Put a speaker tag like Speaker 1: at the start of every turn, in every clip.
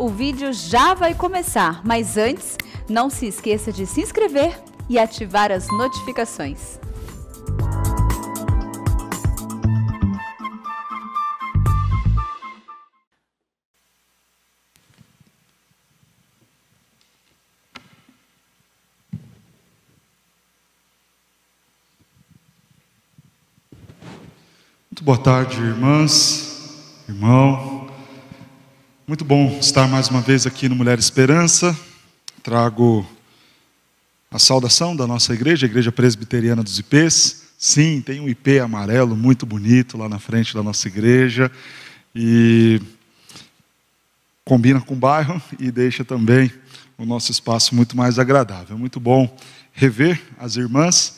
Speaker 1: o vídeo já vai começar, mas antes, não se esqueça de se inscrever e ativar as notificações. Muito boa tarde, irmãs, irmão. Muito bom estar mais uma vez aqui no Mulher Esperança. Trago a saudação da nossa igreja, a Igreja Presbiteriana dos IPs. Sim, tem um IP amarelo muito bonito lá na frente da nossa igreja. E combina com o bairro e deixa também o nosso espaço muito mais agradável. Muito bom rever as irmãs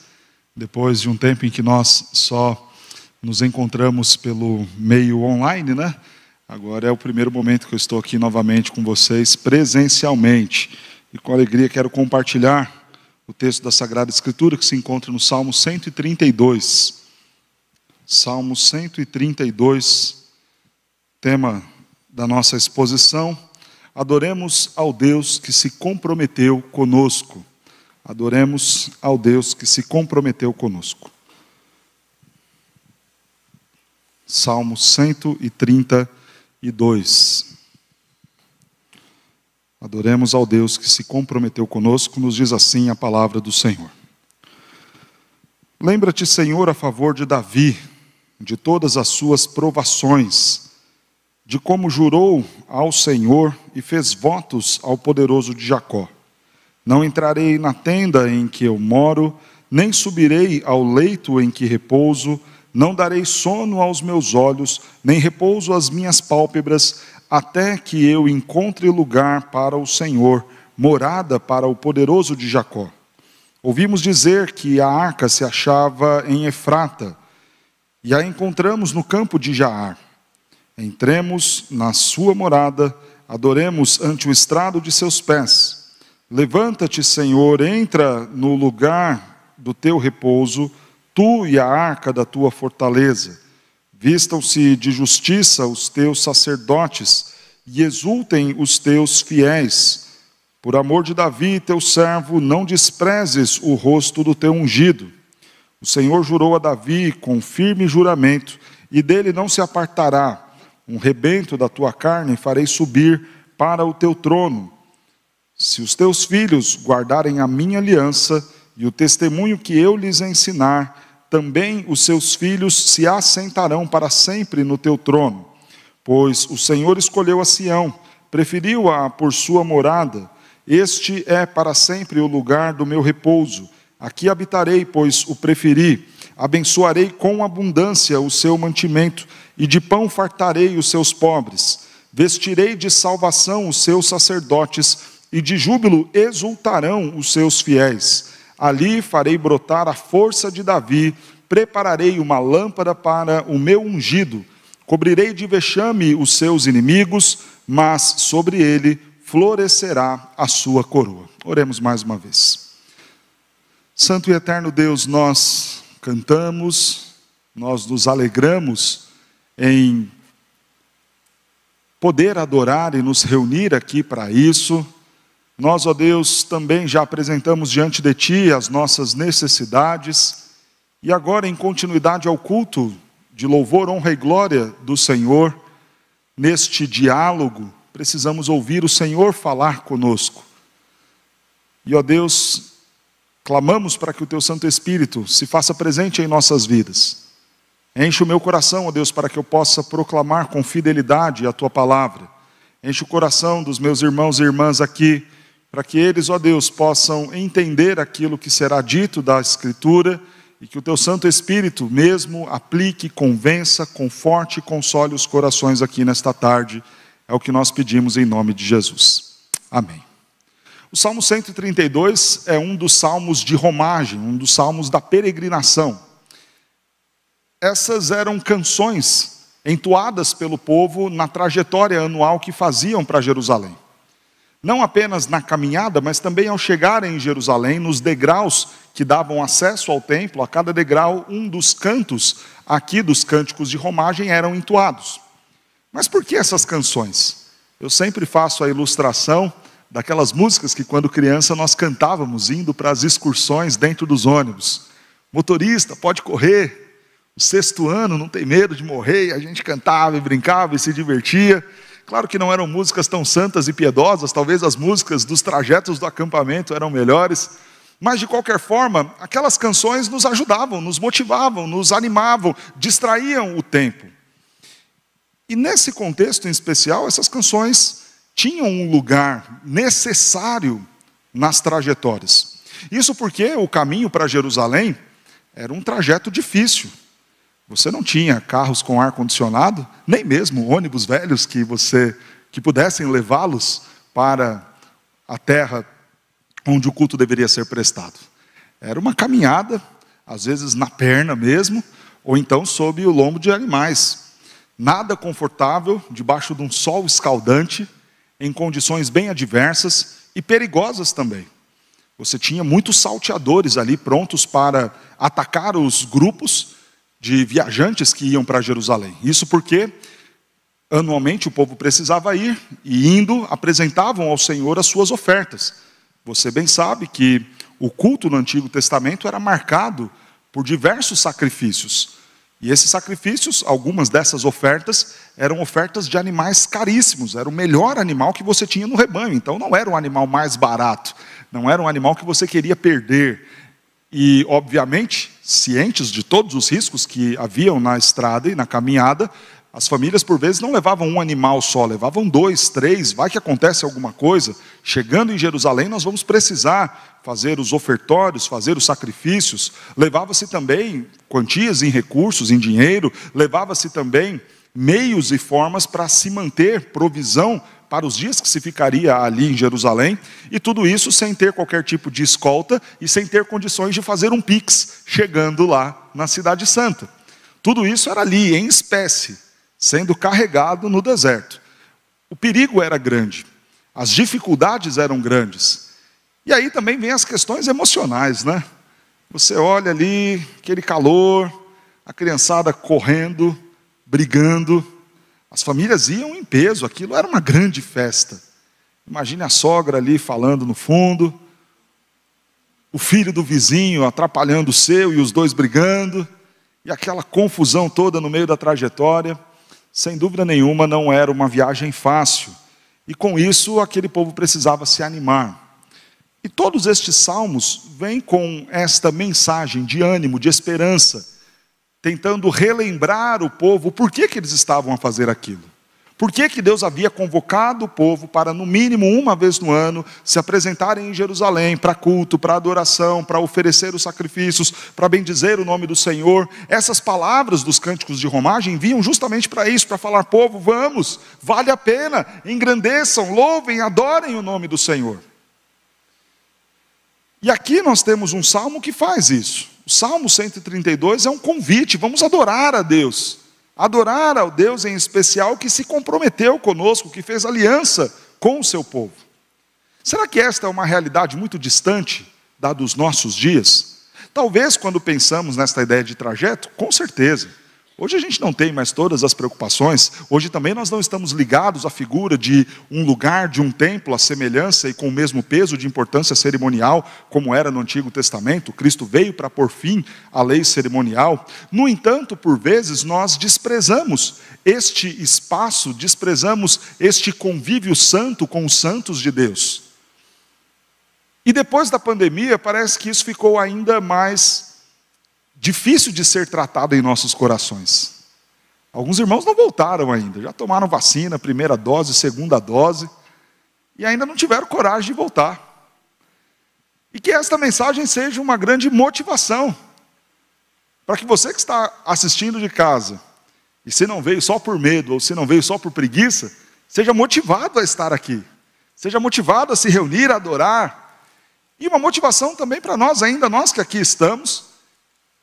Speaker 1: depois de um tempo em que nós só nos encontramos pelo meio online, né? Agora é o primeiro momento que eu estou aqui novamente com vocês, presencialmente. E com alegria quero compartilhar o texto da Sagrada Escritura que se encontra no Salmo 132. Salmo 132, tema da nossa exposição. Adoremos ao Deus que se comprometeu conosco. Adoremos ao Deus que se comprometeu conosco. Salmo 132 e 2. Adoremos ao Deus que se comprometeu conosco, nos diz assim a palavra do Senhor. Lembra-te, Senhor, a favor de Davi, de todas as suas provações, de como jurou ao Senhor e fez votos ao poderoso de Jacó. Não entrarei na tenda em que eu moro, nem subirei ao leito em que repouso, não darei sono aos meus olhos, nem repouso às minhas pálpebras, até que eu encontre lugar para o Senhor, morada para o poderoso de Jacó. Ouvimos dizer que a arca se achava em Efrata, e a encontramos no campo de Jaar. Entremos na sua morada, adoremos ante o estrado de seus pés. Levanta-te, Senhor, entra no lugar do teu repouso tu e a arca da tua fortaleza. Vistam-se de justiça os teus sacerdotes e exultem os teus fiéis. Por amor de Davi, teu servo, não desprezes o rosto do teu ungido. O Senhor jurou a Davi com firme juramento, e dele não se apartará. Um rebento da tua carne farei subir para o teu trono. Se os teus filhos guardarem a minha aliança e o testemunho que eu lhes ensinar, também os seus filhos se assentarão para sempre no teu trono. Pois o Senhor escolheu a Sião, preferiu-a por sua morada. Este é para sempre o lugar do meu repouso. Aqui habitarei, pois o preferi. Abençoarei com abundância o seu mantimento, e de pão fartarei os seus pobres. Vestirei de salvação os seus sacerdotes, e de júbilo exultarão os seus fiéis Ali farei brotar a força de Davi, prepararei uma lâmpada para o meu ungido, cobrirei de vexame os seus inimigos, mas sobre ele florescerá a sua coroa. Oremos mais uma vez. Santo e eterno Deus, nós cantamos, nós nos alegramos em poder adorar e nos reunir aqui para isso nós, ó Deus, também já apresentamos diante de Ti as nossas necessidades e agora, em continuidade ao culto de louvor, honra e glória do Senhor, neste diálogo, precisamos ouvir o Senhor falar conosco. E, ó Deus, clamamos para que o Teu Santo Espírito se faça presente em nossas vidas. Enche o meu coração, ó Deus, para que eu possa proclamar com fidelidade a Tua palavra. Enche o coração dos meus irmãos e irmãs aqui para que eles, ó Deus, possam entender aquilo que será dito da Escritura e que o teu Santo Espírito mesmo aplique, convença, conforte e console os corações aqui nesta tarde. É o que nós pedimos em nome de Jesus. Amém. O Salmo 132 é um dos salmos de romagem, um dos salmos da peregrinação. Essas eram canções entoadas pelo povo na trajetória anual que faziam para Jerusalém não apenas na caminhada, mas também ao chegarem em Jerusalém, nos degraus que davam acesso ao templo, a cada degrau, um dos cantos aqui dos cânticos de romagem eram entoados. Mas por que essas canções? Eu sempre faço a ilustração daquelas músicas que, quando criança, nós cantávamos indo para as excursões dentro dos ônibus. Motorista, pode correr. O sexto ano, não tem medo de morrer. a gente cantava e brincava e se divertia. Claro que não eram músicas tão santas e piedosas, talvez as músicas dos trajetos do acampamento eram melhores, mas de qualquer forma, aquelas canções nos ajudavam, nos motivavam, nos animavam, distraíam o tempo. E nesse contexto em especial, essas canções tinham um lugar necessário nas trajetórias. Isso porque o caminho para Jerusalém era um trajeto difícil, você não tinha carros com ar condicionado, nem mesmo ônibus velhos que você que pudessem levá-los para a terra onde o culto deveria ser prestado. Era uma caminhada, às vezes na perna mesmo, ou então sob o lombo de animais. Nada confortável debaixo de um sol escaldante, em condições bem adversas e perigosas também. Você tinha muitos salteadores ali prontos para atacar os grupos de viajantes que iam para Jerusalém. Isso porque anualmente o povo precisava ir e indo apresentavam ao Senhor as suas ofertas. Você bem sabe que o culto no Antigo Testamento era marcado por diversos sacrifícios. E esses sacrifícios, algumas dessas ofertas, eram ofertas de animais caríssimos, era o melhor animal que você tinha no rebanho, então não era um animal mais barato, não era um animal que você queria perder, e, obviamente, cientes de todos os riscos que haviam na estrada e na caminhada, as famílias, por vezes, não levavam um animal só, levavam dois, três, vai que acontece alguma coisa. Chegando em Jerusalém, nós vamos precisar fazer os ofertórios, fazer os sacrifícios. Levava-se também quantias em recursos, em dinheiro, levava-se também meios e formas para se manter provisão para os dias que se ficaria ali em Jerusalém, e tudo isso sem ter qualquer tipo de escolta e sem ter condições de fazer um pix chegando lá na Cidade Santa. Tudo isso era ali, em espécie, sendo carregado no deserto. O perigo era grande, as dificuldades eram grandes. E aí também vem as questões emocionais, né? Você olha ali, aquele calor, a criançada correndo, brigando, as famílias iam em peso, aquilo era uma grande festa. Imagine a sogra ali falando no fundo, o filho do vizinho atrapalhando o seu e os dois brigando, e aquela confusão toda no meio da trajetória. Sem dúvida nenhuma, não era uma viagem fácil. E com isso, aquele povo precisava se animar. E todos estes salmos vêm com esta mensagem de ânimo, de esperança tentando relembrar o povo por que, que eles estavam a fazer aquilo. Por que, que Deus havia convocado o povo para, no mínimo uma vez no ano, se apresentarem em Jerusalém para culto, para adoração, para oferecer os sacrifícios, para bendizer o nome do Senhor? Essas palavras dos cânticos de romagem vinham justamente para isso, para falar: povo, vamos, vale a pena, engrandeçam, louvem, adorem o nome do Senhor. E aqui nós temos um salmo que faz isso. O Salmo 132 é um convite, vamos adorar a Deus. Adorar ao Deus em especial que se comprometeu conosco, que fez aliança com o seu povo. Será que esta é uma realidade muito distante da dos nossos dias? Talvez quando pensamos nesta ideia de trajeto, com certeza. Hoje a gente não tem mais todas as preocupações, hoje também nós não estamos ligados à figura de um lugar, de um templo, à semelhança e com o mesmo peso de importância cerimonial como era no Antigo Testamento. Cristo veio para pôr fim à lei cerimonial. No entanto, por vezes nós desprezamos este espaço, desprezamos este convívio santo com os santos de Deus. E depois da pandemia, parece que isso ficou ainda mais difícil de ser tratado em nossos corações. Alguns irmãos não voltaram ainda, já tomaram vacina, primeira dose, segunda dose, e ainda não tiveram coragem de voltar. E que esta mensagem seja uma grande motivação para que você que está assistindo de casa, e se não veio só por medo ou se não veio só por preguiça, seja motivado a estar aqui, seja motivado a se reunir, a adorar. E uma motivação também para nós ainda, nós que aqui estamos,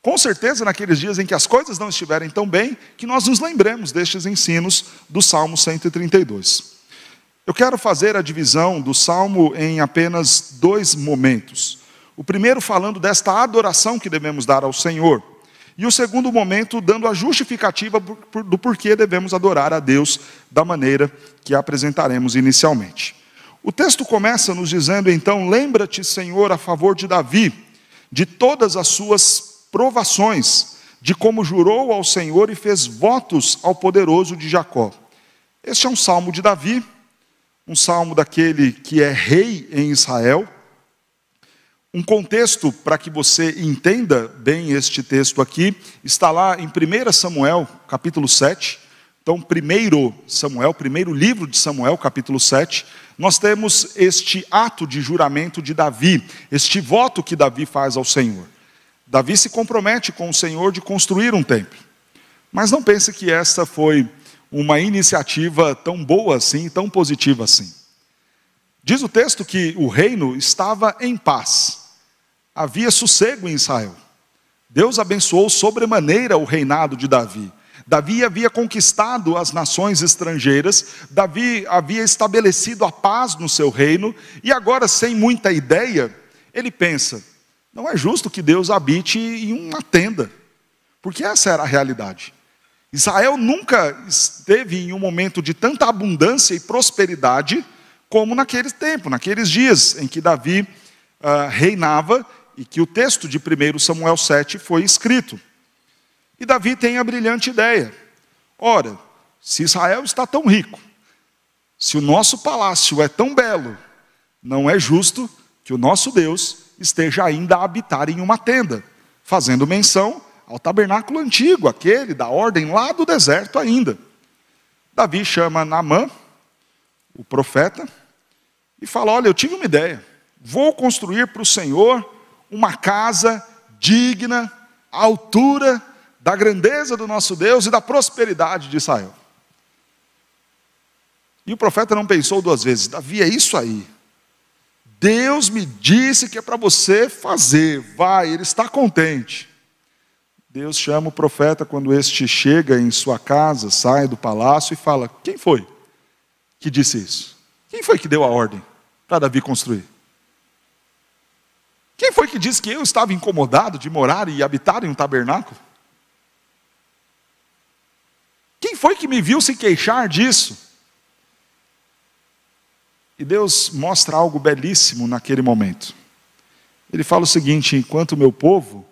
Speaker 1: com certeza, naqueles dias em que as coisas não estiverem tão bem, que nós nos lembremos destes ensinos do Salmo 132. Eu quero fazer a divisão do Salmo em apenas dois momentos. O primeiro falando desta adoração que devemos dar ao Senhor, e o segundo momento dando a justificativa do porquê devemos adorar a Deus da maneira que apresentaremos inicialmente. O texto começa nos dizendo então: Lembra-te, Senhor, a favor de Davi, de todas as suas provações, de como jurou ao Senhor e fez votos ao poderoso de Jacó. Este é um salmo de Davi, um salmo daquele que é rei em Israel. Um contexto para que você entenda bem este texto aqui está lá em 1 Samuel, capítulo 7. Então, primeiro Samuel, primeiro livro de Samuel, capítulo 7, nós temos este ato de juramento de Davi, este voto que Davi faz ao Senhor. Davi se compromete com o Senhor de construir um templo. Mas não pense que essa foi uma iniciativa tão boa assim, tão positiva assim. Diz o texto que o reino estava em paz, havia sossego em Israel. Deus abençoou sobremaneira o reinado de Davi. Davi havia conquistado as nações estrangeiras, Davi havia estabelecido a paz no seu reino, e agora, sem muita ideia, ele pensa: não é justo que Deus habite em uma tenda, porque essa era a realidade. Israel nunca esteve em um momento de tanta abundância e prosperidade como naquele tempo, naqueles dias em que Davi uh, reinava e que o texto de 1 Samuel 7 foi escrito. E Davi tem a brilhante ideia: ora, se Israel está tão rico, se o nosso palácio é tão belo, não é justo que o nosso Deus esteja ainda a habitar em uma tenda, fazendo menção ao tabernáculo antigo, aquele da ordem lá do deserto ainda. Davi chama Naamã, o profeta, e fala: Olha, eu tive uma ideia. Vou construir para o Senhor uma casa digna, à altura da grandeza do nosso Deus e da prosperidade de Israel. E o profeta não pensou duas vezes: Davi, é isso aí. Deus me disse que é para você fazer, vai, ele está contente. Deus chama o profeta quando este chega em sua casa, sai do palácio e fala: Quem foi que disse isso? Quem foi que deu a ordem para Davi construir? Quem foi que disse que eu estava incomodado de morar e habitar em um tabernáculo? Quem foi que me viu se queixar disso? E Deus mostra algo belíssimo naquele momento. Ele fala o seguinte: enquanto o meu povo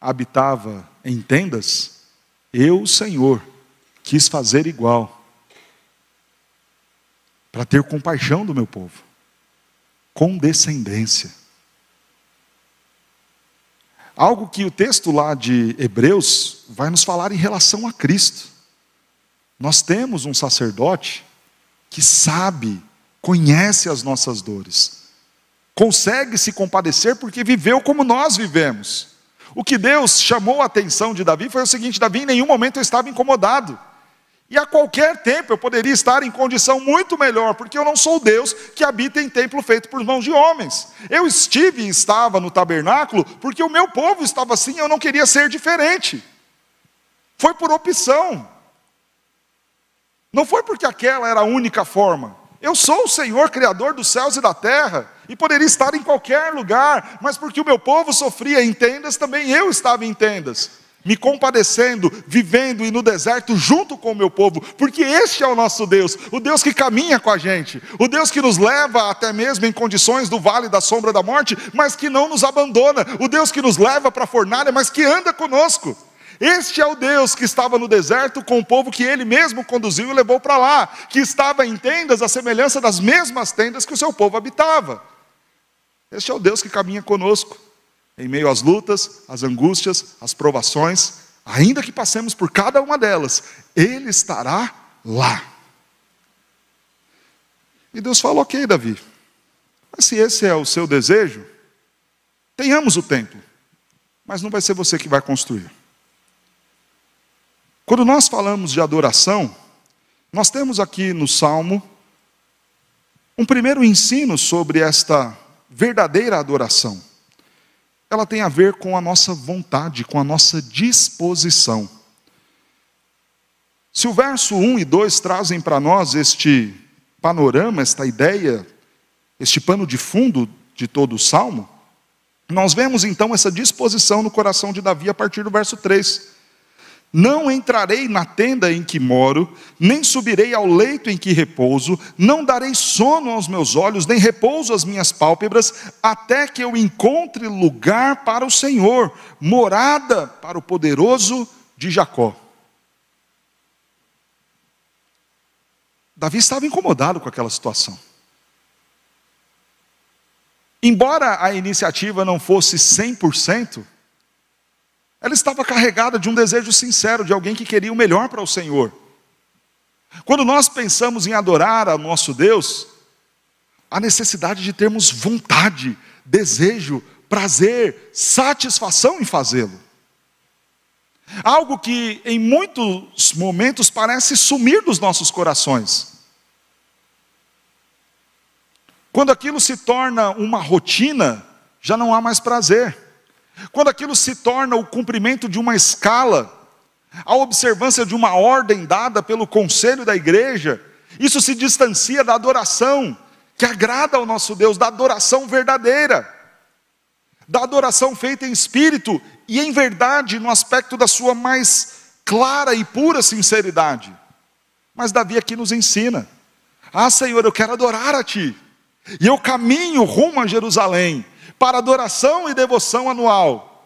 Speaker 1: habitava em tendas, eu, o Senhor, quis fazer igual, para ter compaixão do meu povo, condescendência. Algo que o texto lá de Hebreus vai nos falar em relação a Cristo. Nós temos um sacerdote que sabe conhece as nossas dores, consegue se compadecer porque viveu como nós vivemos. O que Deus chamou a atenção de Davi foi o seguinte: Davi, em nenhum momento eu estava incomodado. E a qualquer tempo eu poderia estar em condição muito melhor, porque eu não sou Deus que habita em templo feito por mãos de homens. Eu estive e estava no tabernáculo porque o meu povo estava assim, e eu não queria ser diferente. Foi por opção. Não foi porque aquela era a única forma. Eu sou o Senhor, Criador dos céus e da terra, e poderia estar em qualquer lugar, mas porque o meu povo sofria em tendas, também eu estava em tendas, me compadecendo, vivendo e no deserto junto com o meu povo, porque este é o nosso Deus, o Deus que caminha com a gente, o Deus que nos leva até mesmo em condições do vale da sombra da morte, mas que não nos abandona, o Deus que nos leva para a fornalha, mas que anda conosco. Este é o Deus que estava no deserto com o povo que ele mesmo conduziu e levou para lá, que estava em tendas à semelhança das mesmas tendas que o seu povo habitava. Este é o Deus que caminha conosco em meio às lutas, às angústias, às provações, ainda que passemos por cada uma delas, ele estará lá. E Deus falou: Ok, Davi, mas se esse é o seu desejo, tenhamos o templo, mas não vai ser você que vai construir. Quando nós falamos de adoração, nós temos aqui no Salmo um primeiro ensino sobre esta verdadeira adoração. Ela tem a ver com a nossa vontade, com a nossa disposição. Se o verso 1 e 2 trazem para nós este panorama, esta ideia, este pano de fundo de todo o salmo, nós vemos então essa disposição no coração de Davi a partir do verso 3. Não entrarei na tenda em que moro, nem subirei ao leito em que repouso, não darei sono aos meus olhos, nem repouso às minhas pálpebras, até que eu encontre lugar para o Senhor, morada para o poderoso de Jacó. Davi estava incomodado com aquela situação. Embora a iniciativa não fosse 100%, ela estava carregada de um desejo sincero, de alguém que queria o melhor para o Senhor. Quando nós pensamos em adorar ao nosso Deus, a necessidade de termos vontade, desejo, prazer, satisfação em fazê-lo. Algo que em muitos momentos parece sumir dos nossos corações. Quando aquilo se torna uma rotina, já não há mais prazer. Quando aquilo se torna o cumprimento de uma escala, a observância de uma ordem dada pelo conselho da igreja, isso se distancia da adoração que agrada ao nosso Deus, da adoração verdadeira, da adoração feita em espírito e em verdade, no aspecto da sua mais clara e pura sinceridade. Mas Davi aqui nos ensina: Ah, Senhor, eu quero adorar a Ti, e eu caminho rumo a Jerusalém, para adoração e devoção anual,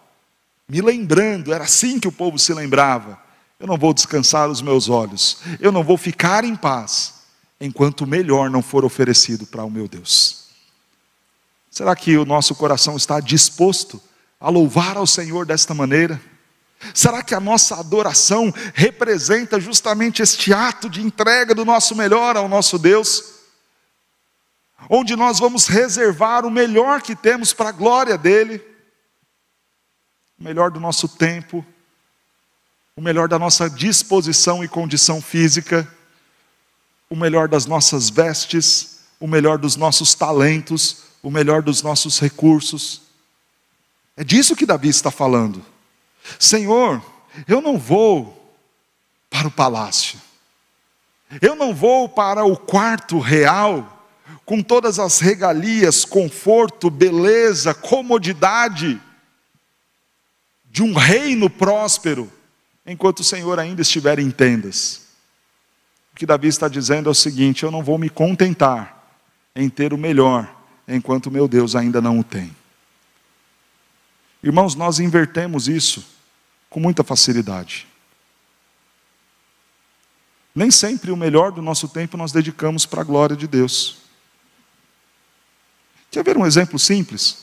Speaker 1: me lembrando, era assim que o povo se lembrava. Eu não vou descansar os meus olhos, eu não vou ficar em paz, enquanto o melhor não for oferecido para o meu Deus. Será que o nosso coração está disposto a louvar ao Senhor desta maneira? Será que a nossa adoração representa justamente este ato de entrega do nosso melhor ao nosso Deus? onde nós vamos reservar o melhor que temos para a glória dele, o melhor do nosso tempo, o melhor da nossa disposição e condição física, o melhor das nossas vestes, o melhor dos nossos talentos, o melhor dos nossos recursos. É disso que Davi está falando. Senhor, eu não vou para o palácio, eu não vou para o quarto real com todas as regalias, conforto, beleza, comodidade de um reino próspero, enquanto o Senhor ainda estiver em tendas. O que Davi está dizendo é o seguinte: eu não vou me contentar em ter o melhor, enquanto meu Deus ainda não o tem. Irmãos, nós invertemos isso com muita facilidade. Nem sempre o melhor do nosso tempo nós dedicamos para a glória de Deus. Quer ver um exemplo simples?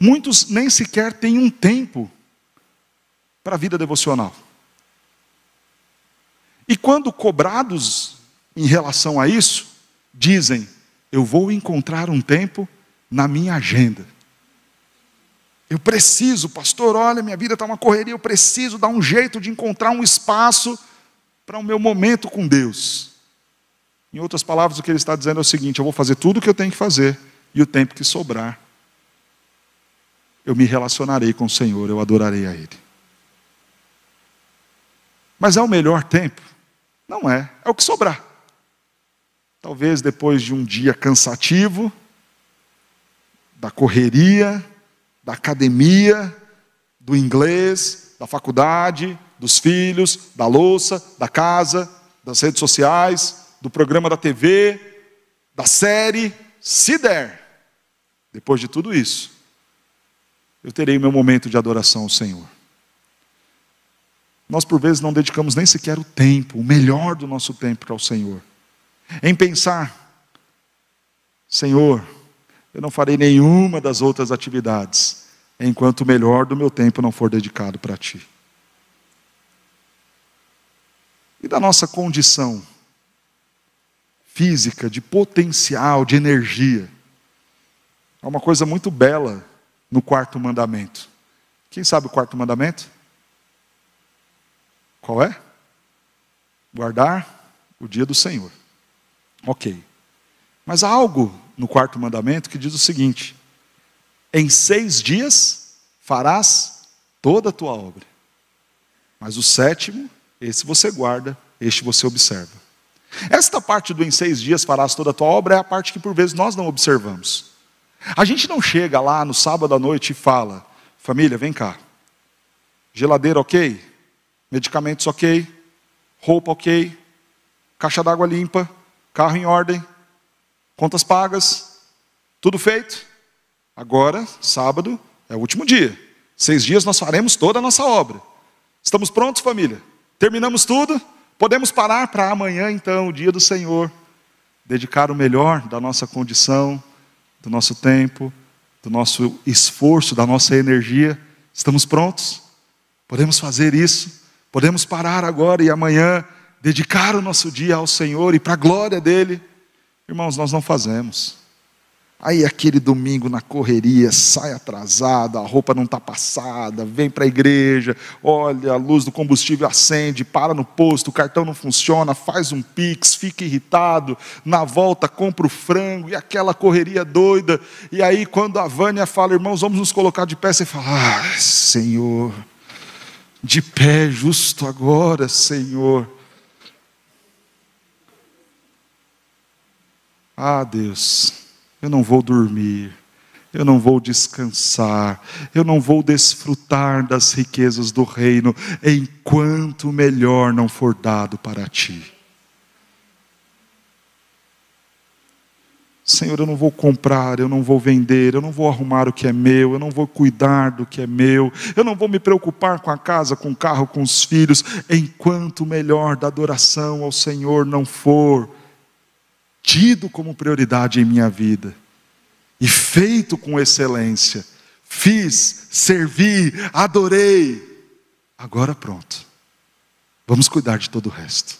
Speaker 1: Muitos nem sequer têm um tempo para a vida devocional. E quando cobrados em relação a isso, dizem: Eu vou encontrar um tempo na minha agenda. Eu preciso, pastor, olha, minha vida está uma correria, eu preciso dar um jeito de encontrar um espaço para o meu momento com Deus. Em outras palavras, o que ele está dizendo é o seguinte: eu vou fazer tudo o que eu tenho que fazer, e o tempo que sobrar, eu me relacionarei com o Senhor, eu adorarei a Ele. Mas é o melhor tempo? Não é, é o que sobrar. Talvez depois de um dia cansativo, da correria, da academia, do inglês, da faculdade, dos filhos, da louça, da casa, das redes sociais, do programa da TV, da série, se der. Depois de tudo isso, eu terei o meu momento de adoração ao Senhor. Nós, por vezes, não dedicamos nem sequer o tempo, o melhor do nosso tempo para o Senhor. Em pensar, Senhor, eu não farei nenhuma das outras atividades, enquanto o melhor do meu tempo não for dedicado para Ti. E da nossa condição física, de potencial, de energia. é uma coisa muito bela no quarto mandamento. Quem sabe o quarto mandamento? Qual é? Guardar o dia do Senhor. Ok. Mas há algo no quarto mandamento que diz o seguinte: em seis dias farás toda a tua obra. Mas o sétimo, esse você guarda, este você observa. Esta parte do em seis dias farás toda a tua obra é a parte que por vezes nós não observamos. A gente não chega lá no sábado à noite e fala: família, vem cá. Geladeira ok? Medicamentos ok? Roupa ok? Caixa d'água limpa? Carro em ordem? Contas pagas? Tudo feito? Agora, sábado, é o último dia. Seis dias nós faremos toda a nossa obra. Estamos prontos, família? Terminamos tudo? Podemos parar para amanhã, então, o dia do Senhor, dedicar o melhor da nossa condição, do nosso tempo, do nosso esforço, da nossa energia. Estamos prontos? Podemos fazer isso? Podemos parar agora e amanhã dedicar o nosso dia ao Senhor e para a glória dele? Irmãos, nós não fazemos. Aí aquele domingo na correria, sai atrasado a roupa não está passada, vem para a igreja, olha, a luz do combustível acende, para no posto, o cartão não funciona, faz um pix, fica irritado, na volta compra o frango, e aquela correria doida. E aí quando a Vânia fala, irmãos, vamos nos colocar de pé, você fala, ah, Senhor, de pé justo agora, Senhor. Ah, Deus. Eu não vou dormir, eu não vou descansar, eu não vou desfrutar das riquezas do reino, enquanto o melhor não for dado para ti. Senhor, eu não vou comprar, eu não vou vender, eu não vou arrumar o que é meu, eu não vou cuidar do que é meu, eu não vou me preocupar com a casa, com o carro, com os filhos, enquanto o melhor da adoração ao Senhor não for tido como prioridade em minha vida e feito com excelência. Fiz, servi, adorei. Agora pronto. Vamos cuidar de todo o resto.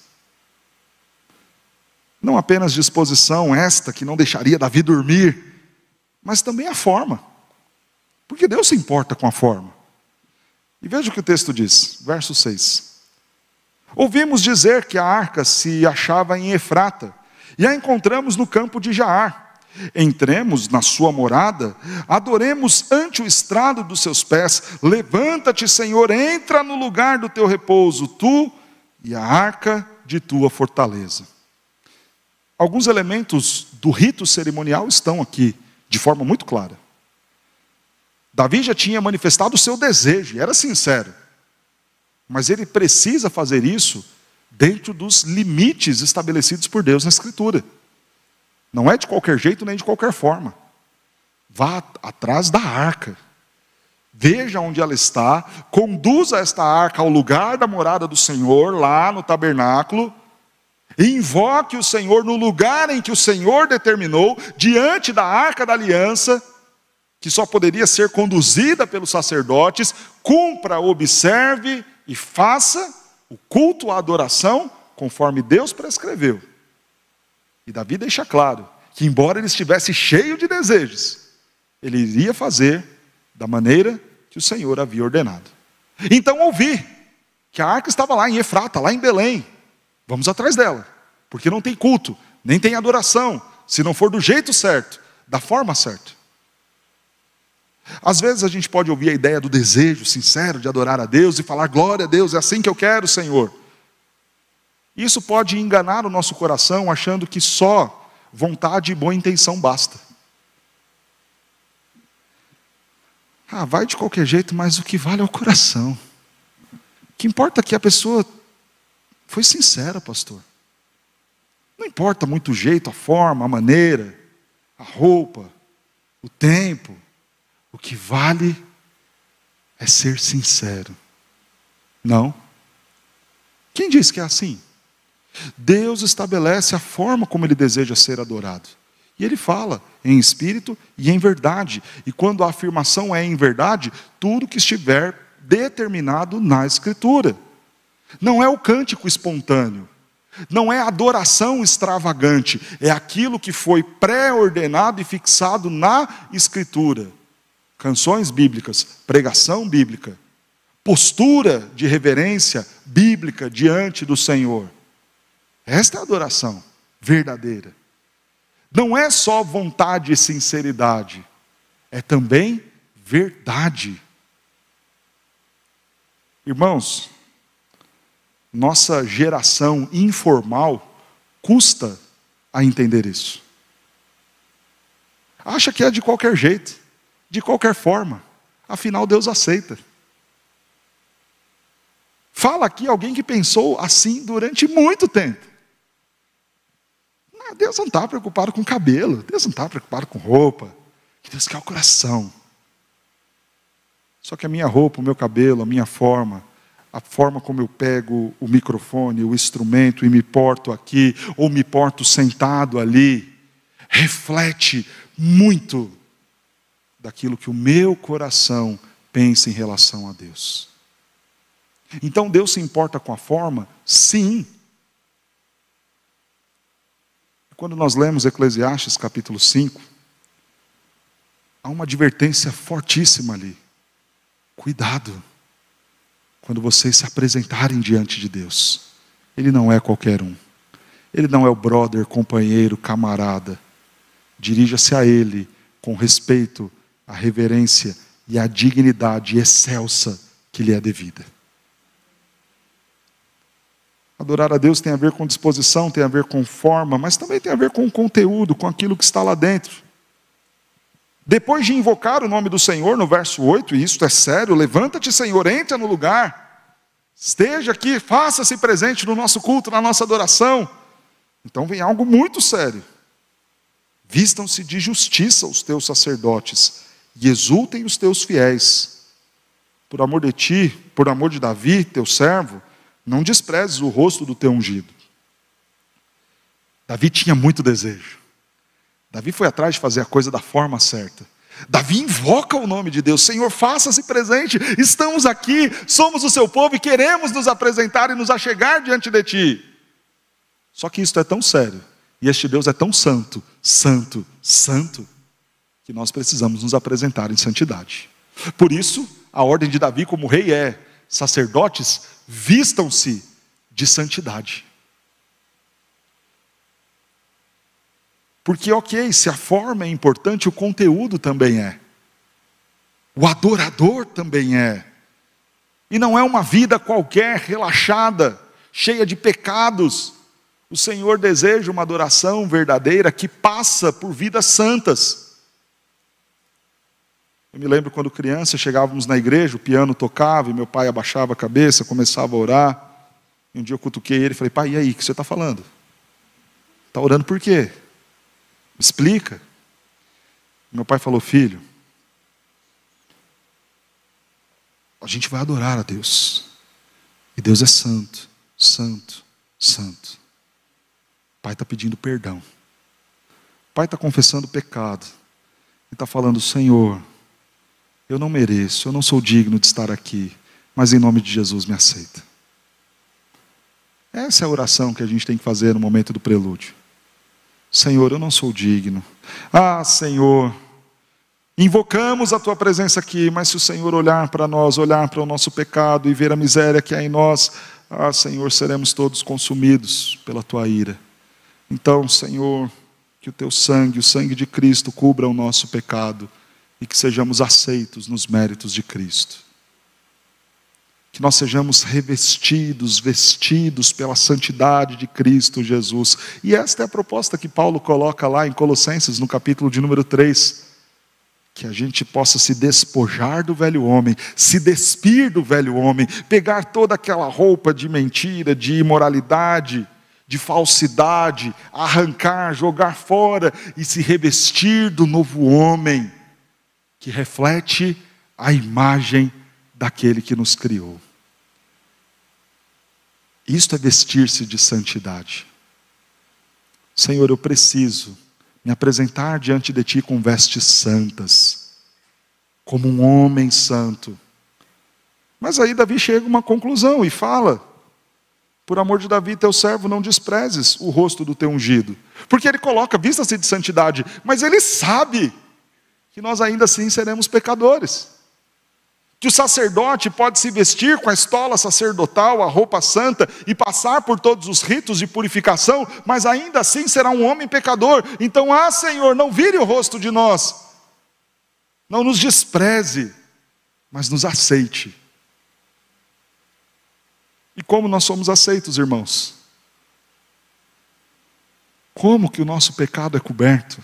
Speaker 1: Não apenas disposição esta que não deixaria Davi dormir, mas também a forma. Porque Deus se importa com a forma. E veja o que o texto diz, verso 6. Ouvimos dizer que a arca se achava em Efrata, e a encontramos no campo de Jaar. Entremos na sua morada, adoremos ante o estrado dos seus pés. Levanta-te, Senhor, entra no lugar do teu repouso, tu e a arca de tua fortaleza. Alguns elementos do rito cerimonial estão aqui, de forma muito clara. Davi já tinha manifestado o seu desejo, era sincero. Mas ele precisa fazer isso dentro dos limites estabelecidos por Deus na Escritura. Não é de qualquer jeito nem de qualquer forma. Vá atrás da arca. Veja onde ela está, conduza esta arca ao lugar da morada do Senhor, lá no tabernáculo, invoque o Senhor no lugar em que o Senhor determinou, diante da arca da aliança, que só poderia ser conduzida pelos sacerdotes, cumpra, observe e faça o culto, a adoração, conforme Deus prescreveu. E Davi deixa claro que, embora ele estivesse cheio de desejos, ele iria fazer da maneira que o Senhor havia ordenado. Então ouvi que a arca estava lá em Efrata, lá em Belém. Vamos atrás dela, porque não tem culto, nem tem adoração, se não for do jeito certo, da forma certa. Às vezes a gente pode ouvir a ideia do desejo sincero de adorar a Deus e falar: glória a Deus, é assim que eu quero, Senhor. Isso pode enganar o nosso coração achando que só vontade e boa intenção basta. Ah, vai de qualquer jeito, mas o que vale é o coração. O que importa é que a pessoa foi sincera, pastor. Não importa muito o jeito, a forma, a maneira, a roupa, o tempo que vale é ser sincero. Não. Quem diz que é assim? Deus estabelece a forma como ele deseja ser adorado. E ele fala em espírito e em verdade. E quando a afirmação é em verdade, tudo que estiver determinado na Escritura. Não é o cântico espontâneo. Não é adoração extravagante. É aquilo que foi pré-ordenado e fixado na Escritura canções bíblicas, pregação bíblica, postura de reverência bíblica diante do Senhor. Esta é a adoração verdadeira. Não é só vontade e sinceridade, é também verdade. Irmãos, nossa geração informal custa a entender isso. Acha que é de qualquer jeito de qualquer forma. Afinal, Deus aceita. Fala aqui alguém que pensou assim durante muito tempo. Não, Deus não está preocupado com cabelo, Deus não está preocupado com roupa. Deus quer o coração. Só que a minha roupa, o meu cabelo, a minha forma, a forma como eu pego o microfone, o instrumento e me porto aqui, ou me porto sentado ali, reflete muito daquilo que o meu coração pensa em relação a Deus. Então Deus se importa com a forma? Sim. Quando nós lemos Eclesiastes capítulo 5, há uma advertência fortíssima ali. Cuidado quando vocês se apresentarem diante de Deus. Ele não é qualquer um. Ele não é o brother, companheiro, camarada. Dirija-se a Ele com respeito a reverência e a dignidade excelsa que lhe é devida. Adorar a Deus tem a ver com disposição, tem a ver com forma, mas também tem a ver com o conteúdo, com aquilo que está lá dentro. Depois de invocar o nome do Senhor, no verso 8, e isto é sério, levanta-te, Senhor, entra no lugar, esteja aqui, faça-se presente no nosso culto, na nossa adoração. Então vem algo muito sério. Vistam-se de justiça os teus sacerdotes e exultem os teus fiéis. Por amor de ti, por amor de Davi, teu servo, não desprezes o rosto do teu ungido. Davi tinha muito desejo. Davi foi atrás de fazer a coisa da forma certa. Davi invoca o nome de Deus: Senhor, faça-se presente. Estamos aqui, somos o seu povo e queremos nos apresentar e nos achegar diante de ti. Só que isto é tão sério e este Deus é tão santo, santo, santo que nós precisamos nos apresentar em santidade. Por isso, a ordem de Davi como rei é: sacerdotes, vistam-se de santidade. Porque, ok, se a forma é importante, o conteúdo também é. O adorador também é. E não é uma vida qualquer, relaxada, cheia de pecados. O Senhor deseja uma adoração verdadeira que passa por vidas santas. Eu me lembro quando criança, chegávamos na igreja, o piano tocava e meu pai abaixava a cabeça, começava a orar. E um dia eu cutuquei ele e falei: pai, e aí, o que você está falando? Está orando por quê? Me explica. Meu pai falou: Filho, a gente vai adorar a Deus. E Deus é santo, santo, santo. pai está pedindo perdão. pai está confessando o pecado. Ele está falando: Senhor, eu não mereço, eu não sou digno de estar aqui, mas em nome de Jesus me aceita. Essa é a oração que a gente tem que fazer no momento do prelúdio. Senhor, eu não sou digno. Ah, Senhor, invocamos a tua presença aqui, mas se o Senhor olhar para nós, olhar para o nosso pecado e ver a miséria que há em nós, ah, Senhor, seremos todos consumidos pela tua ira. Então, Senhor, que o teu sangue, o sangue de Cristo, cubra o nosso pecado e que sejamos aceitos nos méritos de Cristo. Que nós sejamos revestidos, vestidos pela santidade de Cristo Jesus. E esta é a proposta que Paulo coloca lá em Colossenses, no capítulo de número 3 que a gente possa se despojar do velho homem, se despir do velho homem, pegar toda aquela roupa de mentira, de imoralidade, de falsidade, arrancar, jogar fora e se revestir do novo homem, que reflete a imagem daquele que nos criou. Isto é vestir-se de santidade. Senhor, eu preciso me apresentar diante de Ti com vestes santas, como um homem santo. Mas aí Davi chega a uma conclusão e fala: Por amor de Davi, teu servo, não desprezes o rosto do teu ungido. Porque ele coloca, vista-se de santidade, mas ele sabe que nós ainda assim seremos pecadores. Que o sacerdote pode se vestir com a estola sacerdotal, a roupa santa, e passar por todos os ritos de purificação, mas ainda assim será um homem pecador. Então, ah, Senhor, não vire o rosto de nós, não nos despreze, mas nos aceite. E como nós somos aceitos, irmãos? Como que o nosso pecado é coberto?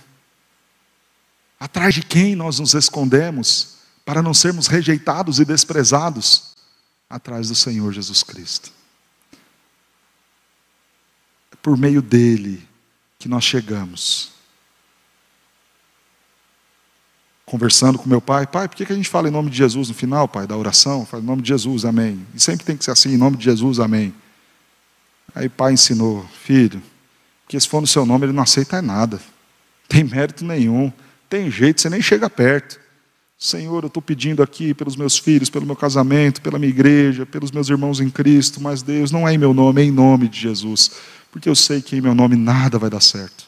Speaker 1: Atrás de quem nós nos escondemos para não sermos rejeitados e desprezados? Atrás do Senhor Jesus Cristo. É por meio dele que nós chegamos. Conversando com meu pai, pai, por que a gente fala em nome de Jesus no final, pai, da oração? Fala em nome de Jesus, amém. E sempre tem que ser assim, em nome de Jesus, amém. Aí pai ensinou, filho, porque se for no seu nome, ele não aceita nada. Tem mérito nenhum tem jeito, você nem chega perto. Senhor, eu estou pedindo aqui pelos meus filhos, pelo meu casamento, pela minha igreja, pelos meus irmãos em Cristo, mas Deus, não é em meu nome, é em nome de Jesus, porque eu sei que em meu nome nada vai dar certo.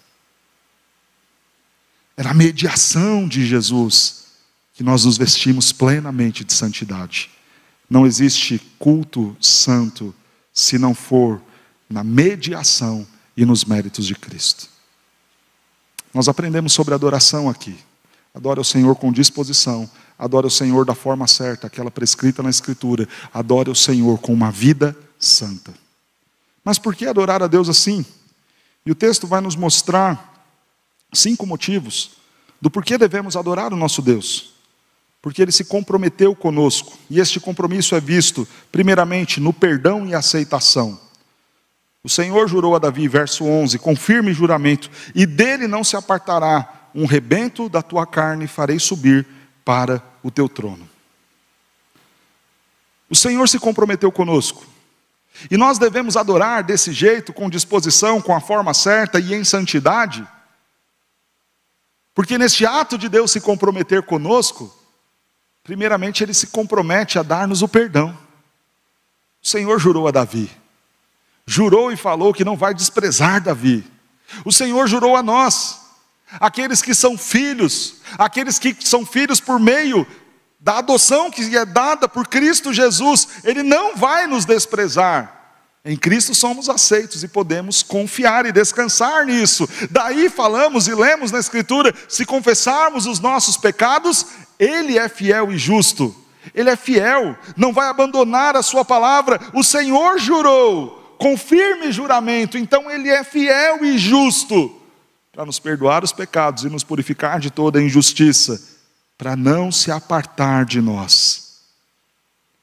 Speaker 1: Era a mediação de Jesus que nós nos vestimos plenamente de santidade. Não existe culto santo se não for na mediação e nos méritos de Cristo. Nós aprendemos sobre adoração aqui. Adora o Senhor com disposição. Adora o Senhor da forma certa, aquela prescrita na Escritura. Adora o Senhor com uma vida santa. Mas por que adorar a Deus assim? E o texto vai nos mostrar cinco motivos do porquê devemos adorar o nosso Deus. Porque ele se comprometeu conosco, e este compromisso é visto, primeiramente, no perdão e aceitação. O Senhor jurou a Davi, verso 11, com firme juramento, e dele não se apartará um rebento da tua carne, farei subir para o teu trono. O Senhor se comprometeu conosco. E nós devemos adorar desse jeito, com disposição, com a forma certa e em santidade. Porque neste ato de Deus se comprometer conosco, primeiramente ele se compromete a dar-nos o perdão. O Senhor jurou a Davi: jurou e falou que não vai desprezar Davi. O Senhor jurou a nós, aqueles que são filhos, aqueles que são filhos por meio da adoção que é dada por Cristo Jesus, Ele não vai nos desprezar. Em Cristo somos aceitos e podemos confiar e descansar nisso. Daí falamos e lemos na Escritura: se confessarmos os nossos pecados, Ele é fiel e justo. Ele é fiel, não vai abandonar a Sua palavra. O Senhor jurou, confirme juramento, então ele é fiel e justo para nos perdoar os pecados e nos purificar de toda injustiça, para não se apartar de nós.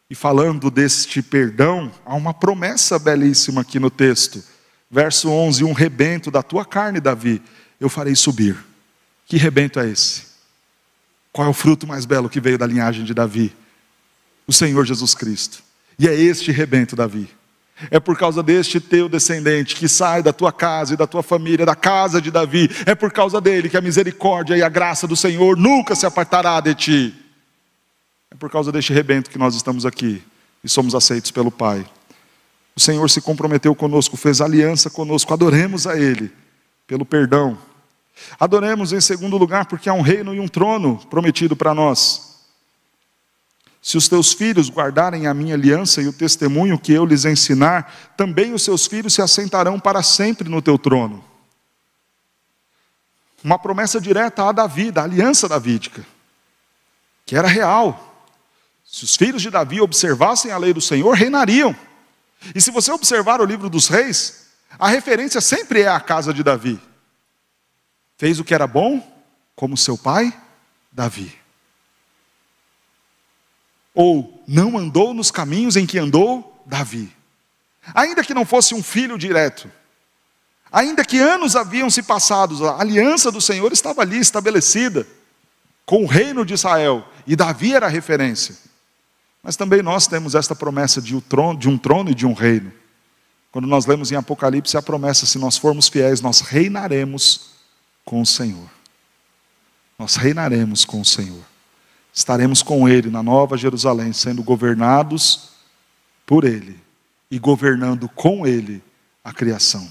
Speaker 1: E falando deste perdão, há uma promessa belíssima aqui no texto. Verso 11: Um rebento da tua carne, Davi, eu farei subir. Que rebento é esse? Qual é o fruto mais belo que veio da linhagem de Davi? O Senhor Jesus Cristo. E é este rebento, Davi, é por causa deste teu descendente que sai da tua casa e da tua família, da casa de Davi. É por causa dele que a misericórdia e a graça do Senhor nunca se apartará de ti. É por causa deste rebento que nós estamos aqui e somos aceitos pelo Pai. O Senhor se comprometeu conosco, fez aliança conosco. Adoremos a Ele pelo perdão. Adoremos em segundo lugar porque há um reino e um trono prometido para nós. Se os teus filhos guardarem a minha aliança e o testemunho que eu lhes ensinar, também os seus filhos se assentarão para sempre no teu trono. Uma promessa direta a Davi, da aliança davídica, que era real. Se os filhos de Davi observassem a lei do Senhor, reinariam. E se você observar o livro dos reis, a referência sempre é a casa de Davi. Fez o que era bom, como seu pai, Davi ou não andou nos caminhos em que andou Davi. Ainda que não fosse um filho direto, ainda que anos haviam se passado, a aliança do Senhor estava ali estabelecida com o reino de Israel, e Davi era a referência. Mas também nós temos esta promessa de um trono e de um reino. Quando nós lemos em Apocalipse a promessa: se nós formos fiéis, nós reinaremos com o Senhor. Nós reinaremos com o Senhor estaremos com Ele na Nova Jerusalém, sendo governados por Ele e governando com Ele a criação.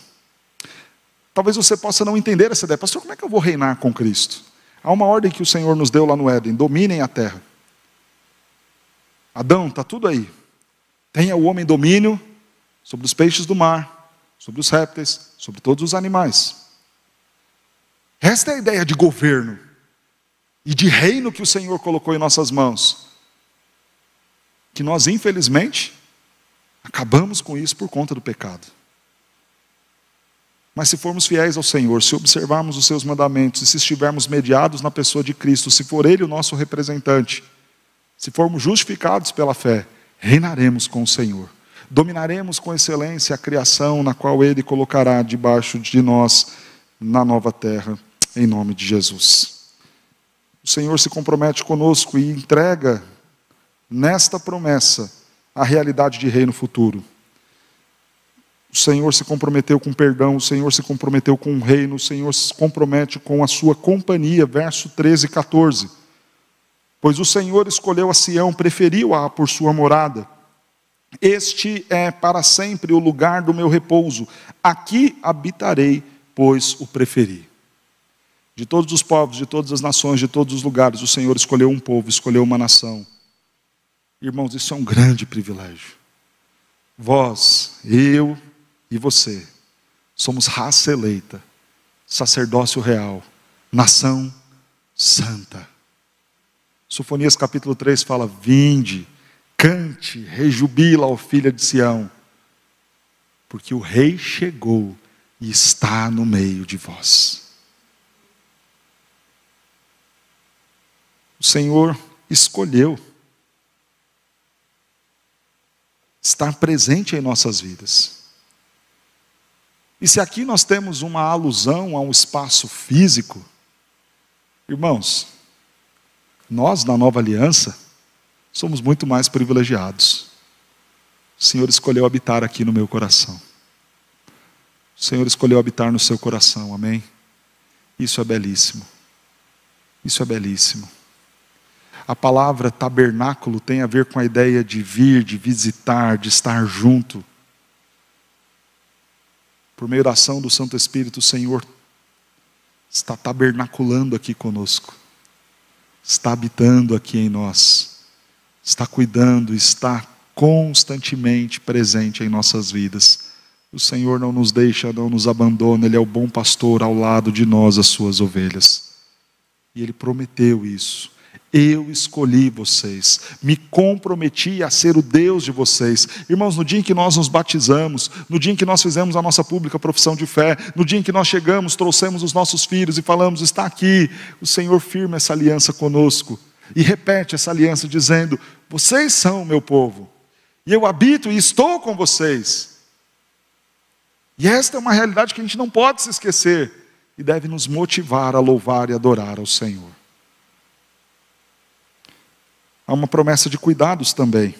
Speaker 1: Talvez você possa não entender essa ideia, pastor, como é que eu vou reinar com Cristo? Há uma ordem que o Senhor nos deu lá no Éden: dominem a terra. Adão, está tudo aí. Tenha o homem domínio sobre os peixes do mar, sobre os répteis, sobre todos os animais. Esta é a ideia de governo e de reino que o Senhor colocou em nossas mãos, que nós, infelizmente, acabamos com isso por conta do pecado. Mas se formos fiéis ao Senhor, se observarmos os seus mandamentos e se estivermos mediados na pessoa de Cristo, se for Ele o nosso representante, se formos justificados pela fé, reinaremos com o Senhor. Dominaremos com excelência a criação na qual Ele colocará debaixo de nós na nova terra, em nome de Jesus o Senhor se compromete conosco e entrega nesta promessa a realidade de reino futuro. O Senhor se comprometeu com perdão, o Senhor se comprometeu com o reino, o Senhor se compromete com a sua companhia, verso 13 e 14. Pois o Senhor escolheu a Sião, preferiu-a por sua morada. Este é para sempre o lugar do meu repouso. Aqui habitarei, pois o preferi. De todos os povos, de todas as nações, de todos os lugares, o Senhor escolheu um povo, escolheu uma nação. Irmãos, isso é um grande privilégio. Vós, eu e você, somos raça eleita, sacerdócio real, nação santa. Sofonias capítulo 3 fala: Vinde, cante, rejubila, ó filha de Sião, porque o rei chegou e está no meio de vós. o Senhor escolheu estar presente em nossas vidas. E se aqui nós temos uma alusão a um espaço físico, irmãos, nós na nova aliança somos muito mais privilegiados. O Senhor escolheu habitar aqui no meu coração. O Senhor escolheu habitar no seu coração, amém? Isso é belíssimo. Isso é belíssimo. A palavra tabernáculo tem a ver com a ideia de vir, de visitar, de estar junto. Por meio da ação do Santo Espírito, o Senhor está tabernaculando aqui conosco, está habitando aqui em nós, está cuidando, está constantemente presente em nossas vidas. O Senhor não nos deixa, não nos abandona, Ele é o bom pastor ao lado de nós, as suas ovelhas. E Ele prometeu isso. Eu escolhi vocês, me comprometi a ser o Deus de vocês. Irmãos, no dia em que nós nos batizamos, no dia em que nós fizemos a nossa pública profissão de fé, no dia em que nós chegamos, trouxemos os nossos filhos e falamos: está aqui, o Senhor firma essa aliança conosco. E repete essa aliança, dizendo: Vocês são o meu povo, e eu habito e estou com vocês. E esta é uma realidade que a gente não pode se esquecer e deve nos motivar a louvar e adorar ao Senhor há uma promessa de cuidados também.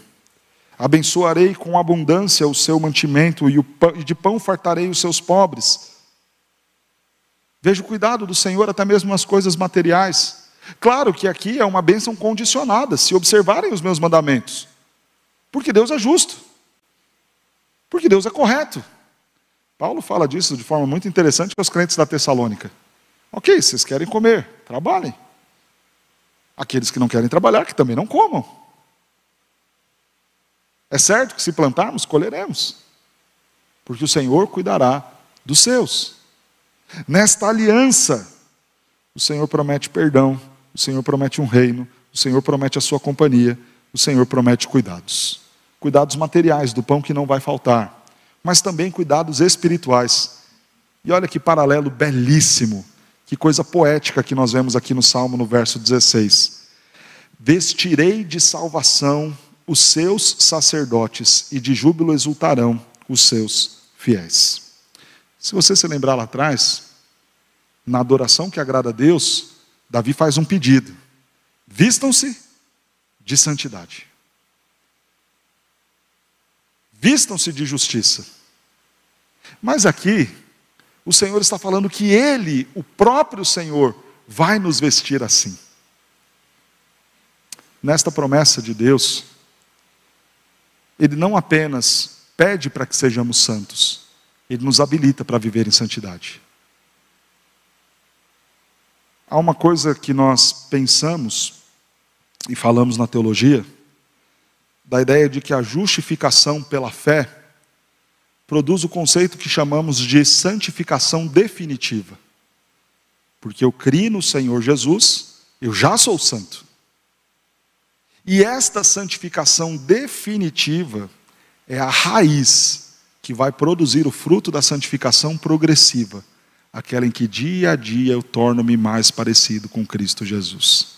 Speaker 1: Abençoarei com abundância o seu mantimento e, de pão fartarei os seus pobres. Veja o cuidado do Senhor até mesmo nas coisas materiais. Claro que aqui é uma bênção condicionada, se observarem os meus mandamentos. Porque Deus é justo. Porque Deus é correto. Paulo fala disso de forma muito interessante os crentes da Tessalônica. Ok, vocês querem comer, trabalhem. Aqueles que não querem trabalhar, que também não comam. É certo que se plantarmos, colheremos, porque o Senhor cuidará dos seus. Nesta aliança, o Senhor promete perdão, o Senhor promete um reino, o Senhor promete a sua companhia, o Senhor promete cuidados. Cuidados materiais, do pão que não vai faltar, mas também cuidados espirituais. E olha que paralelo belíssimo que coisa poética que nós vemos aqui no Salmo, no verso 16. Vestirei de salvação os seus sacerdotes, e de júbilo exultarão os seus fiéis. Se você se lembrar lá atrás, na adoração que agrada a Deus, Davi faz um pedido: vistam-se de santidade, vistam-se de justiça. Mas aqui, o Senhor está falando que Ele, o próprio Senhor, vai nos vestir assim. Nesta promessa de Deus, Ele não apenas pede para que sejamos santos, Ele nos habilita para viver em santidade. Há uma coisa que nós pensamos e falamos na teologia, da ideia de que a justificação pela fé produz o conceito que chamamos de santificação definitiva. Porque eu criei no Senhor Jesus, eu já sou santo. E esta santificação definitiva é a raiz que vai produzir o fruto da santificação progressiva, aquela em que dia a dia eu torno-me mais parecido com Cristo Jesus.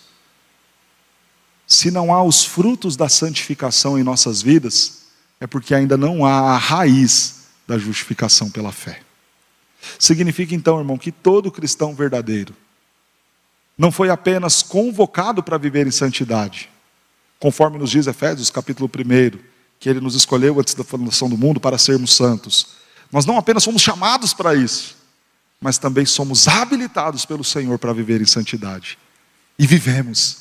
Speaker 1: Se não há os frutos da santificação em nossas vidas, é porque ainda não há a raiz da justificação pela fé. Significa então, irmão, que todo cristão verdadeiro não foi apenas convocado para viver em santidade, conforme nos diz Efésios capítulo 1, que ele nos escolheu antes da fundação do mundo para sermos santos. Nós não apenas somos chamados para isso, mas também somos habilitados pelo Senhor para viver em santidade. E vivemos,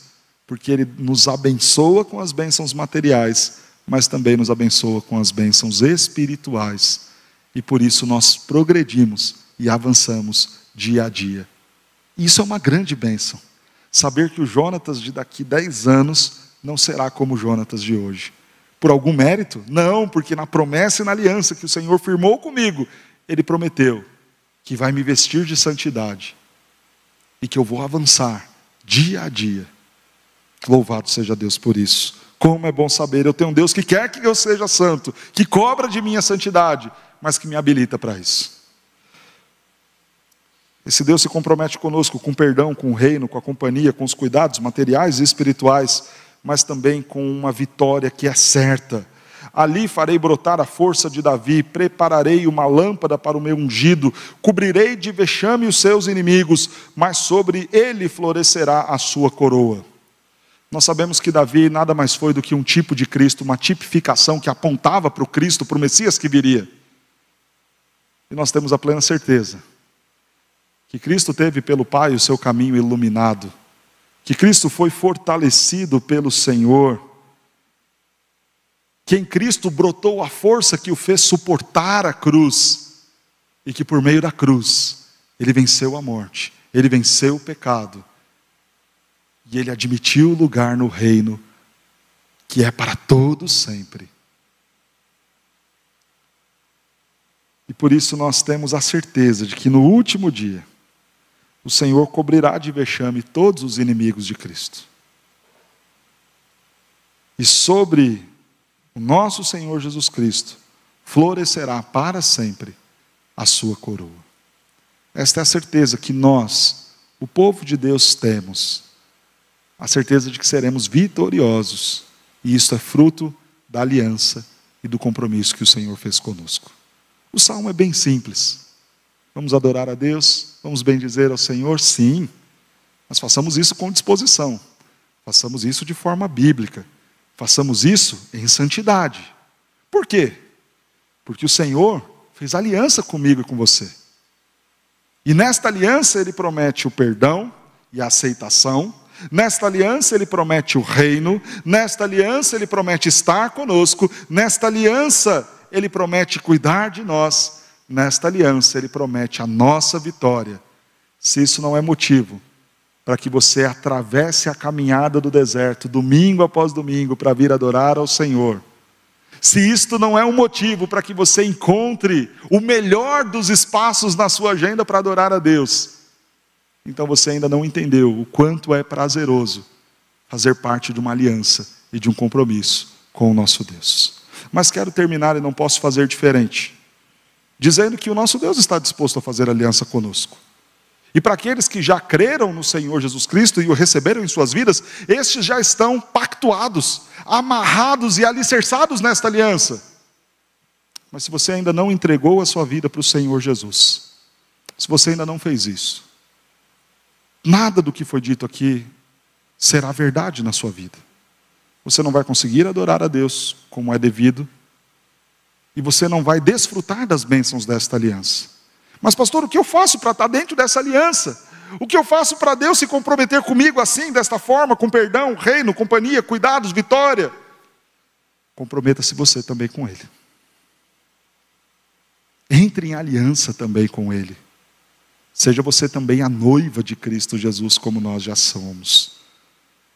Speaker 1: porque ele nos abençoa com as bênçãos materiais mas também nos abençoa com as bênçãos espirituais. E por isso nós progredimos e avançamos dia a dia. Isso é uma grande bênção. Saber que o Jonatas de daqui 10 anos não será como o Jonatas de hoje. Por algum mérito? Não, porque na promessa e na aliança que o Senhor firmou comigo, ele prometeu que vai me vestir de santidade e que eu vou avançar dia a dia. Louvado seja Deus por isso. Como é bom saber, eu tenho um Deus que quer que eu seja santo, que cobra de mim a santidade, mas que me habilita para isso. Esse Deus se compromete conosco com perdão, com o reino, com a companhia, com os cuidados materiais e espirituais, mas também com uma vitória que é certa. Ali farei brotar a força de Davi, prepararei uma lâmpada para o meu ungido, cobrirei de vexame os seus inimigos, mas sobre ele florescerá a sua coroa. Nós sabemos que Davi nada mais foi do que um tipo de Cristo, uma tipificação que apontava para o Cristo, para o Messias que viria. E nós temos a plena certeza que Cristo teve pelo Pai o seu caminho iluminado, que Cristo foi fortalecido pelo Senhor, que em Cristo brotou a força que o fez suportar a cruz, e que por meio da cruz ele venceu a morte, ele venceu o pecado e ele admitiu o lugar no reino que é para todos sempre. E por isso nós temos a certeza de que no último dia, o Senhor cobrirá de vexame todos os inimigos de Cristo. E sobre o nosso Senhor Jesus Cristo florescerá para sempre a sua coroa. Esta é a certeza que nós, o povo de Deus, temos a certeza de que seremos vitoriosos. E isso é fruto da aliança e do compromisso que o Senhor fez conosco. O salmo é bem simples. Vamos adorar a Deus, vamos bendizer ao Senhor, sim, mas façamos isso com disposição, façamos isso de forma bíblica, façamos isso em santidade. Por quê? Porque o Senhor fez aliança comigo e com você. E nesta aliança ele promete o perdão e a aceitação Nesta aliança ele promete o reino, nesta aliança ele promete estar conosco, nesta aliança ele promete cuidar de nós, nesta aliança ele promete a nossa vitória. Se isso não é motivo para que você atravesse a caminhada do deserto, domingo após domingo, para vir adorar ao Senhor, se isto não é um motivo para que você encontre o melhor dos espaços na sua agenda para adorar a Deus, então você ainda não entendeu o quanto é prazeroso fazer parte de uma aliança e de um compromisso com o nosso Deus. Mas quero terminar e não posso fazer diferente, dizendo que o nosso Deus está disposto a fazer aliança conosco. E para aqueles que já creram no Senhor Jesus Cristo e o receberam em suas vidas, estes já estão pactuados, amarrados e alicerçados nesta aliança. Mas se você ainda não entregou a sua vida para o Senhor Jesus, se você ainda não fez isso, nada do que foi dito aqui será verdade na sua vida. Você não vai conseguir adorar a Deus como é devido, e você não vai desfrutar das bênçãos desta aliança. Mas, pastor, o que eu faço para estar dentro dessa aliança? O que eu faço para Deus se comprometer comigo assim, desta forma, com perdão, reino, companhia, cuidados, vitória? Comprometa-se você também com Ele. Entre em aliança também com Ele. Seja você também a noiva de Cristo Jesus, como nós já somos.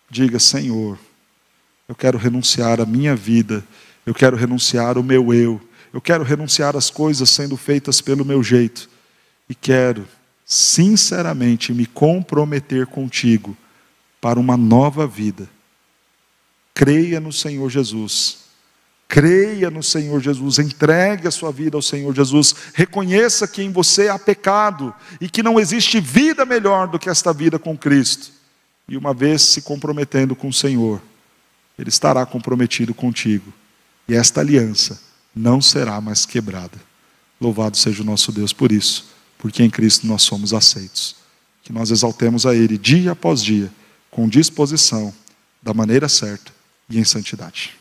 Speaker 1: Diga, Senhor, eu quero renunciar à minha vida, eu quero renunciar ao meu eu, eu quero renunciar às coisas sendo feitas pelo meu jeito, e quero, sinceramente, me comprometer contigo para uma nova vida. Creia no Senhor Jesus Creia no Senhor Jesus, entregue a sua vida ao Senhor Jesus, reconheça que em você há pecado e que não existe vida melhor do que esta vida com Cristo. E uma vez se comprometendo com o Senhor, Ele estará comprometido contigo, e esta aliança não será mais quebrada. Louvado seja o nosso Deus por isso, porque em Cristo nós somos aceitos. Que nós exaltemos a Ele dia após dia, com disposição, da maneira certa e em santidade.